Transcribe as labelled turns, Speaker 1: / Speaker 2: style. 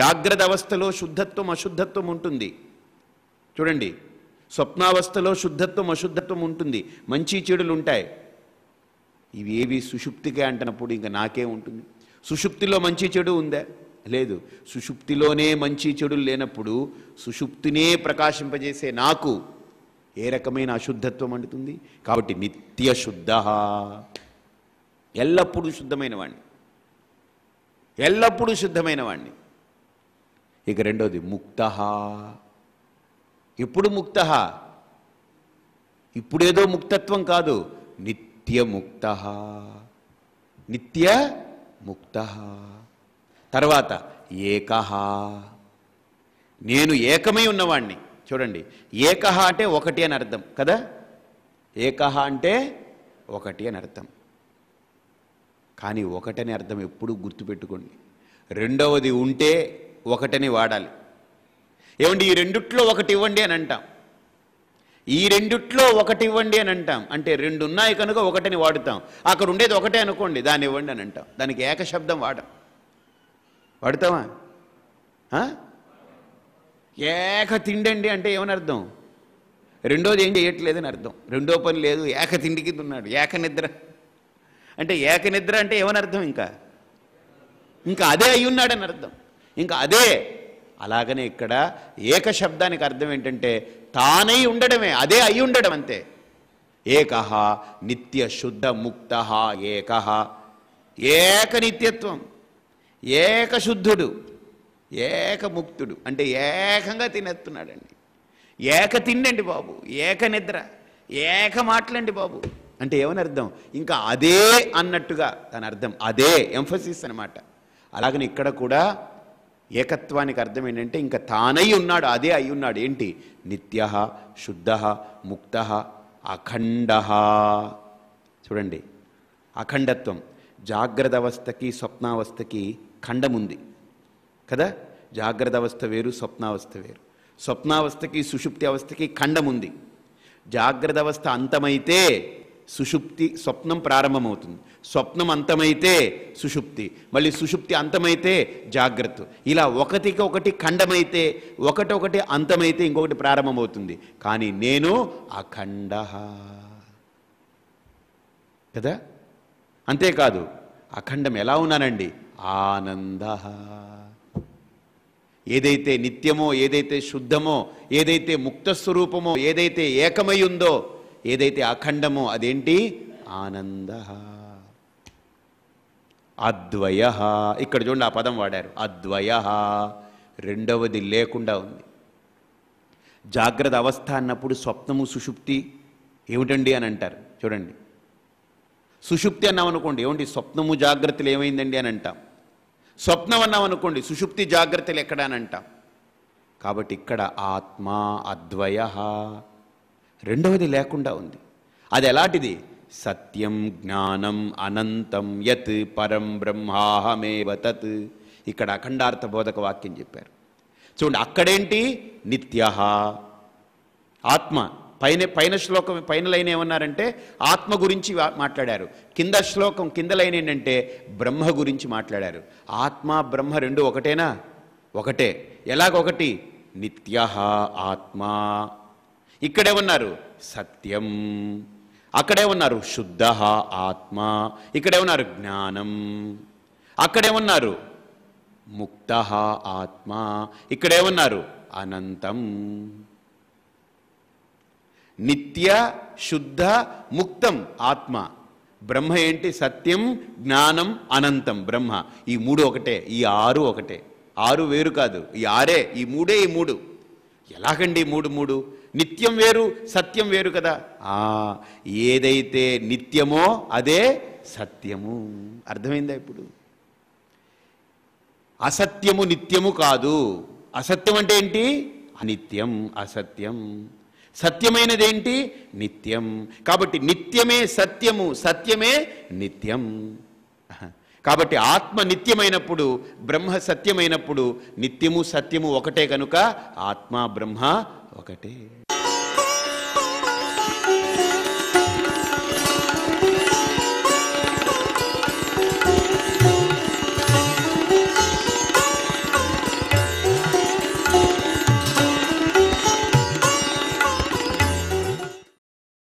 Speaker 1: జాగ్రత్త అవస్థలో శుద్ధత్వం అశుద్ధత్వం ఉంటుంది చూడండి స్వప్నావస్థలో శుద్ధత్వం అశుద్ధత్వం ఉంటుంది మంచి చెడులు ఉంటాయి ఇవి ఏవి సుషుప్తికే అంటున్నప్పుడు ఇంకా నాకే ఉంటుంది సుషుప్తిలో మంచి చెడు ఉందా లేదు సుషుప్తిలోనే మంచి చెడు లేనప్పుడు సుషుప్తినే ప్రకాశింపజేసే నాకు ఏ రకమైన అశుద్ధత్వం అంటుంది కాబట్టి నిత్య శుద్ధ ఎల్లప్పుడూ శుద్ధమైన వాణ్ణి ఎల్లప్పుడూ శుద్ధమైన వాణ్ణి ఇక రెండోది ముక్త ఎప్పుడు ముక్త ఇప్పుడేదో ముక్తత్వం కాదు నిత్య ముక్త నిత్య ముక్త తర్వాత ఏక నేను ఏకమై ఉన్నవాణ్ణి చూడండి ఏక అంటే ఒకటి అని అర్థం కదా ఏక అంటే ఒకటి అని అర్థం కానీ ఒకటని అర్థం ఎప్పుడూ గుర్తుపెట్టుకోండి రెండవది ఉంటే ఒకటని వాడాలి ఏమండి ఈ రెండుట్లో ఒకటి ఇవ్వండి అని అంటాం ఈ రెండుట్లో ఒకటి ఇవ్వండి అని అంటాం అంటే రెండు ఉన్నాయి కనుక ఒకటిని వాడుతాం అక్కడ ఉండేది ఒకటే అనుకోండి దాన్ని ఇవ్వండి అని అంటాం దానికి ఏకశబ్దం వాడం వాడుతావా ఏక తిండండి అంటే ఏమని అర్థం రెండోది ఏం చేయట్లేదని అర్థం రెండో పని లేదు ఏక తిండికి ఉన్నాడు ఏక నిద్ర అంటే ఏక నిద్ర అంటే ఏమని అర్థం ఇంకా ఇంకా అదే అయ్యి ఉన్నాడని అర్థం ఇంకా అదే అలాగనే ఇక్కడ ఏక శబ్దానికి అర్థం ఏంటంటే తానై ఉండడమే అదే అయి ఉండడం అంతే ఏకహ నిత్య శుద్ధ ముక్త ఏక ఏక నిత్యత్వం ఏకశుద్ధుడు ఏకముక్తుడు అంటే ఏకంగా తినేస్తున్నాడండి ఏక తిండండి బాబు ఏక నిద్ర ఏక మాటలండి బాబు అంటే ఏమని అర్థం ఇంకా అదే అన్నట్టుగా దాని అర్థం అదే ఎంఫసిస్ అనమాట అలాగని ఇక్కడ కూడా ఏకత్వానికి అర్థం ఏంటంటే ఇంకా తానై ఉన్నాడు అదే అయి ఉన్నాడు ఏంటి నిత్య శుద్ధ ముక్త అఖండ చూడండి అఖండత్వం జాగ్రత్త అవస్థకి స్వప్నావస్థకి ఖండముంది కదా జాగ్రత్త అవస్థ వేరు స్వప్నావస్థ వేరు స్వప్నావస్థకి సుషుప్తి అవస్థకి ఖండం ఉంది జాగ్రత్త అవస్థ అంతమైతే సుషుప్తి స్వప్నం ప్రారంభమవుతుంది స్వప్నం అంతమైతే సుషుప్తి మళ్ళీ సుషుప్తి అంతమైతే జాగ్రత్త ఇలా ఒకటికి ఒకటి ఖండమైతే ఒకటొకటి అంతమైతే ఇంకొకటి ప్రారంభమవుతుంది కానీ నేను అఖండ కదా అంతేకాదు అఖండం ఎలా ఉన్నానండి ఆనంద ఏదైతే నిత్యమో ఏదైతే శుద్ధమో ఏదైతే ముక్త స్వరూపమో ఏదైతే ఏకమై ఉందో ఏదైతే అఖండమో అదేంటి ఆనంద అద్వయ ఇక్కడ చూడండి ఆ పదం వాడారు అద్వయ రెండవది లేకుండా ఉంది జాగ్రత్త అవస్థ అన్నప్పుడు స్వప్నము సుషుప్తి ఏమిటండి అని అంటారు చూడండి సుషుప్తి అన్నాం అనుకోండి స్వప్నము జాగ్రత్తలు ఏమైందండి అని అంటాం స్వప్నం అన్నాం అనుకోండి సుషుప్తి జాగ్రత్తలు ఎక్కడ అని అంటాం కాబట్టి ఇక్కడ ఆత్మ అద్వయ రెండవది లేకుండా ఉంది అది ఎలాంటిది సత్యం జ్ఞానం అనంతం యత్ పరం బ్రహ్మాహమేవ తత్ ఇక్కడ అఖండార్థ బోధక వాక్యం చెప్పారు చూడండి అక్కడేంటి నిత్య ఆత్మ పైన పైన శ్లోకం పైన లైన్ ఏమన్నారంటే ఆత్మ గురించి మాట్లాడారు కింద శ్లోకం కింద లైన్ ఏంటంటే బ్రహ్మ గురించి మాట్లాడారు ఆత్మ బ్రహ్మ రెండు ఒకటేనా ఒకటే ఎలాగొకటి నిత్య ఆత్మ ఇక్కడే ఉన్నారు సత్యం అక్కడే ఉన్నారు శుద్ధ ఆత్మ ఇక్కడే ఉన్నారు జ్ఞానం అక్కడే ఉన్నారు ముక్త ఆత్మ ఇక్కడే ఉన్నారు అనంతం నిత్య శుద్ధ ముక్తం ఆత్మ బ్రహ్మ ఏంటి సత్యం జ్ఞానం అనంతం బ్రహ్మ ఈ మూడు ఒకటే ఈ ఆరు ఒకటే ఆరు వేరు కాదు ఈ ఆరే ఈ మూడే ఈ మూడు ఎలాగండి మూడు మూడు నిత్యం వేరు సత్యం వేరు కదా ఆ ఏదైతే నిత్యమో అదే సత్యము అర్థమైందా ఇప్పుడు అసత్యము నిత్యము కాదు అసత్యం అంటే ఏంటి అనిత్యం అసత్యం సత్యమైనదేంటి నిత్యం కాబట్టి నిత్యమే సత్యము సత్యమే నిత్యం కాబట్టి ఆత్మ నిత్యమైనప్పుడు బ్రహ్మ సత్యమైనప్పుడు నిత్యము సత్యము ఒకటే కనుక ఆత్మ బ్రహ్మ ఒకటే